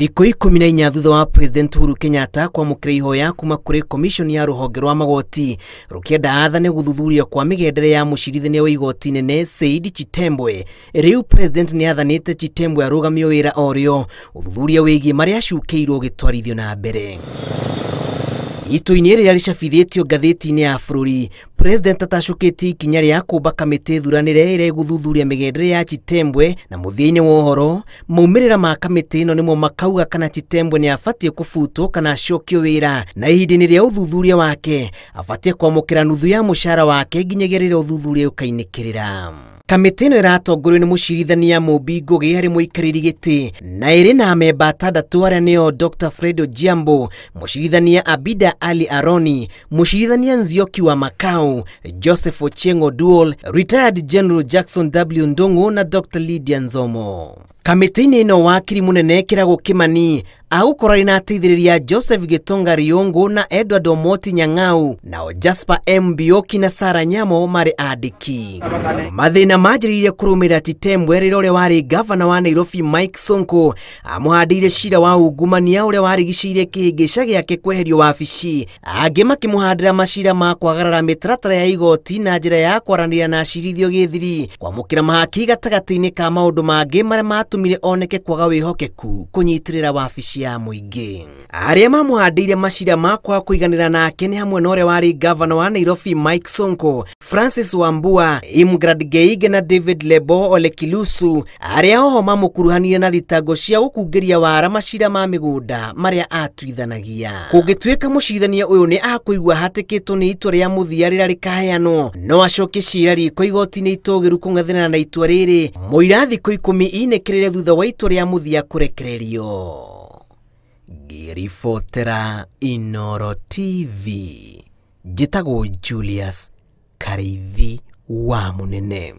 thiku ikumi na inya thutha wa president huru Kenyatta iho ihoya kuma kuri komishoni ya honge rwa magoti rukienda athane guthuthuria kwa gendere ya mucirithania wa igoti nene Said Chitembwe riu president ni te Chitembwe arugamio wira orio uthuthuria wigie maria gä twarithio na mbere itu-inĩ rĩrĩa rĩcabithĩtio ngathĩti-inĩ ya bũrũri president atacũkĩtie ikinya rĩa kũmba kamĩtĩ thuranĩre ĩrĩa ĩgũthuthuria mĩgendere ya chitembwe na mũthia-inĩ wa ũhoro maumĩrĩra ma no ĩno nĩmo makauga kana chitembwe nĩ abatiĩ kũbutwo kana acokio wĩra na ihinda-inĩ rĩa ũthuthuria wake abatiĩ kwamũkĩra nuthu ya mushara wake nginyagia rĩrĩa ũthuthuria ukainikirira kamĩtĩ ĩno ĩratongorio nĩ mũcirithania Mũmbi Ngũgĩ harĩ mũikarĩri gĩtĩ na ĩrĩ na amemba atandatũ arĩa nĩo Dr Fredo Jiambo, mũcirithania Abida Ali Aroni, mũcirithania Nzioki wa Makau, Joseph Ochengo Duol, retired General Jackson W ndongu na Dr Lydia Nzomo kamĩtĩ-inĩ ĩno wakiri mũnene kĩrago kĩmani agũkorani na ateithĩrĩria joseph gĩtonga rĩũngũ na edward omoti nyang'au nao jasper m bioki na sara nyamo marĩ andĩki mathĩna manjĩrĩirie kũrũmĩrĩra titembwe rĩrĩa ũrĩa warĩ gavana wa nairobi mike sonko amũhandĩire cira wa ungumania ũrĩa warigicĩirie kĩhĩngĩca gĩake kweherio wabici angĩ makĩmũhandĩra macira ma kwagarara mĩtaratara ya igoti na njĩra ya kwaranĩria na acirithio gĩthiri kwamũkĩra mahaki gatagatĩ-inĩ ka maũndũ mangĩ marĩa yatumire oneke kwaga wihokeku kunyitirira wabici ya muingi aria mamũhandĩire macira makwa kũiganĩra nake nĩ hamwe na ũrĩa warĩ ngavana wa nairobi mike sonko francis wambua imgrad geige na david lebo olekilusu arĩa oho mamũkuruhanire na thitango cia gũkungĩria wara macira ma mĩgũnda marĩa atuithanagia kũngĩtuĩka mũcirithania ũyũ nĩ akũigua hatĩkĩtwo nĩ itua rĩa mũthia rĩrĩa rĩkaheanwo no acokie ciira riko igoti-inĩ itũgĩru kũng'ethanĩra na itua rĩrĩ mũira thikũ ikũmi menereire thutha wa itua rĩa mũthia kũrekererio ngĩribotera inoro tv njĩtagwo julius karithi wa mũnene